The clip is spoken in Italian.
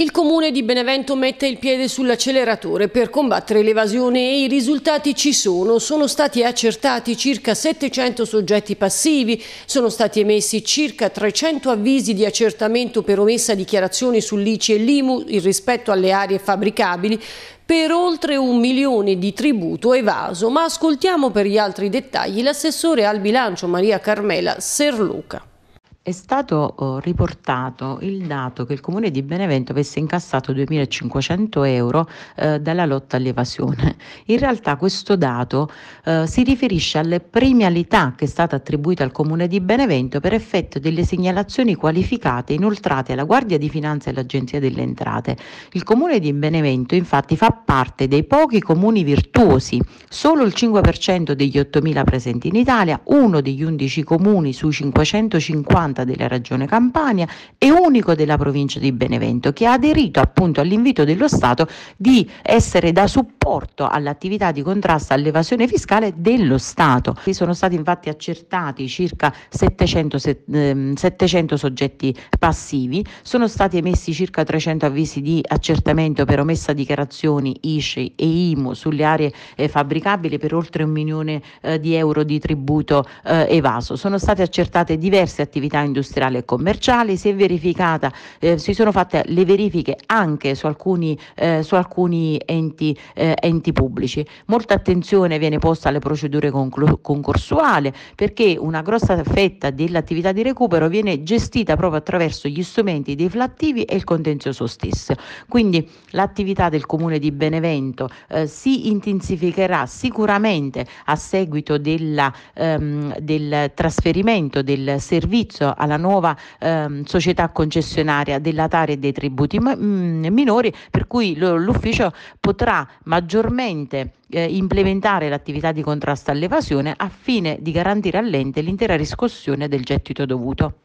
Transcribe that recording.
Il comune di Benevento mette il piede sull'acceleratore per combattere l'evasione e i risultati ci sono. Sono stati accertati circa 700 soggetti passivi, sono stati emessi circa 300 avvisi di accertamento per omessa dichiarazione sull'ICI e l'IMU rispetto alle aree fabbricabili per oltre un milione di tributo evaso. Ma ascoltiamo per gli altri dettagli l'assessore al bilancio Maria Carmela Serluca. È stato oh, riportato il dato che il comune di Benevento avesse incassato 2.500 euro eh, dalla lotta all'evasione. In realtà questo dato eh, si riferisce alle premialità che è stata attribuita al comune di Benevento per effetto delle segnalazioni qualificate inoltrate alla Guardia di Finanza e all'Agenzia delle Entrate. Il comune di Benevento infatti fa parte dei pochi comuni virtuosi, solo il 5% degli 8.000 presenti in Italia, uno degli 11 comuni sui 550 70 della Regione Campania e unico della provincia di Benevento, che ha aderito appunto all'invito dello Stato di essere da supporto all'attività di contrasto all'evasione fiscale dello Stato. Qui sono stati infatti accertati circa 700, 700 ehm, soggetti passivi, sono stati emessi circa 300 avvisi di accertamento per omessa dichiarazioni ISCE e IMU sulle aree eh, fabbricabili per oltre un milione eh, di euro di tributo eh, evaso. Sono state accertate diverse attività industriale e commerciale, si, è eh, si sono fatte le verifiche anche su alcuni, eh, su alcuni enti, eh, enti, pubblici. Molta attenzione viene posta alle procedure conclu- concorsuali perché una grossa fetta dell'attività di recupero viene gestita proprio attraverso gli strumenti deflattivi e il contenzioso stesso. Quindi l'attività del Comune di Benevento eh, si intensificherà sicuramente a seguito della, ehm, del trasferimento del servizio consiglio alla nuova ehm, società concessionaria della e dei tributi ma, mh, mm, minori, per cui l'ufficio potrà maggiormente eh, implementare l'attività di contrasto all'evasione a fine di garantire all'ente l'intera riscossione del gettito dovuto.